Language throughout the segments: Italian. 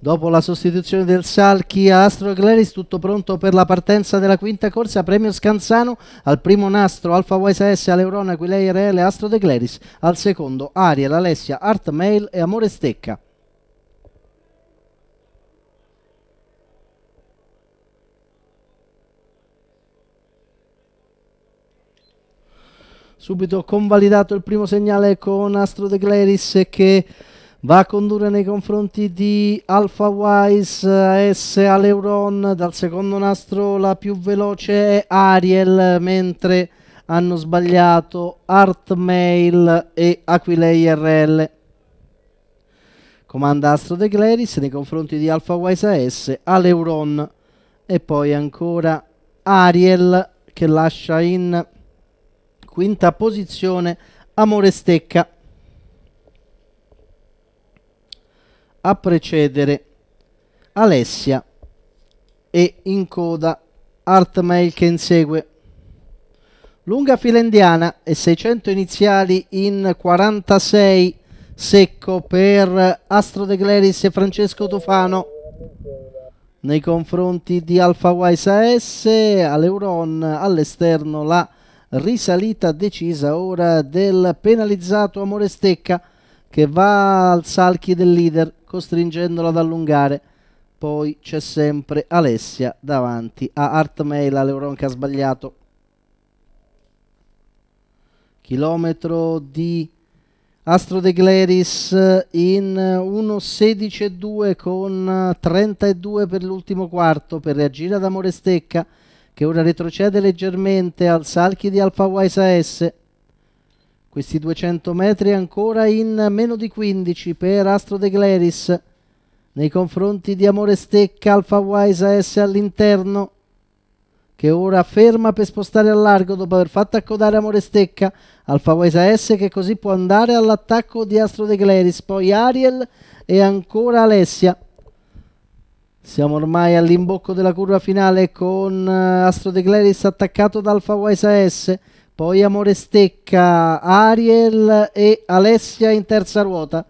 Dopo la sostituzione del Salchi a Astro Glaris, tutto pronto per la partenza della quinta corsa, premio Scanzano al primo nastro, Alfa Wise S, Aleurona, Aquilei RL, Astro De Glaris, al secondo Ariel, Alessia, Art Mail e Amore Stecca. Subito convalidato il primo segnale con Astro De Glaris che va a condurre nei confronti di Alpha Wise S Aleuron dal secondo nastro la più veloce è Ariel mentre hanno sbagliato Artmail e Aquilei RL comanda Astro De Cleris nei confronti di Alpha Wise S Aleuron e poi ancora Ariel che lascia in quinta posizione Amore Stecca a precedere Alessia e in coda Artmail che insegue. Lunga fila indiana e 600 iniziali in 46 secco per Astro De Gleris e Francesco Tofano nei confronti di Alfa Wise AS all'Euron all'esterno la risalita decisa ora del penalizzato Amore Stecca che va al salchi del leader costringendolo ad allungare. Poi c'è sempre Alessia davanti a Artmail, all'Euron che ha sbagliato. Chilometro di Astro De Gleris in 1.16.2 con 32 per l'ultimo quarto per reagire ad Amore Stecca che ora retrocede leggermente al Salchi di Alfa Waisa S questi 200 metri ancora in meno di 15 per Astro De Gleris nei confronti di Amore Stecca, Alfa Wise S all'interno che ora ferma per spostare al largo dopo aver fatto accodare Amore Stecca, Alfa Wesa S che così può andare all'attacco di Astro De Gleris, poi Ariel e ancora Alessia. Siamo ormai all'imbocco della curva finale con eh, Astro De Gleris attaccato da Alfa Wesa S, poi Amore Stecca, Ariel e Alessia in terza ruota.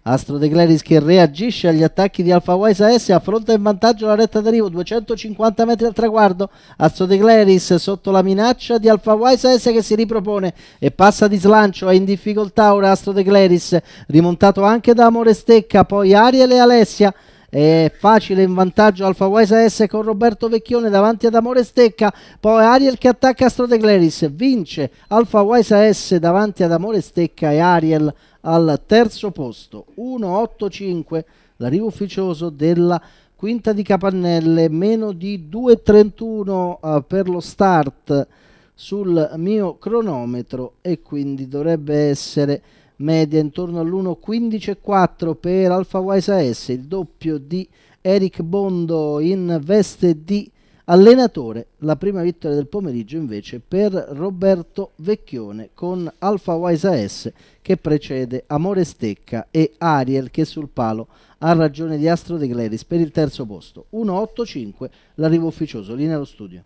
Astro De Claris che reagisce agli attacchi di Alfa Wise S affronta in vantaggio la retta d'arrivo 250 metri al traguardo Astro De Claris sotto la minaccia di Alfa Wise S che si ripropone e passa di slancio è in difficoltà ora Astro De Claris rimontato anche da Amore Stecca poi Ariel e Alessia è facile in vantaggio Alfa Wesa S con Roberto Vecchione davanti ad Amore Stecca, poi Ariel che attacca Astro De Gleris, vince Alfa Wesa S davanti ad Amore Stecca e Ariel al terzo posto, 1-8-5 l'arrivo ufficioso della quinta di Capannelle, meno di 2.31 uh, eh, per lo start sul mio cronometro e quindi dovrebbe essere media intorno all'1.15.4 per Alfa Wise AS, il doppio di Eric Bondo in veste di allenatore, la prima vittoria del pomeriggio invece per Roberto Vecchione con Alfa Wise AS che precede Amore Stecca e Ariel che sul palo ha ragione di Astro De Gleris per il terzo posto. 1.85 l'arrivo ufficioso, linea allo studio.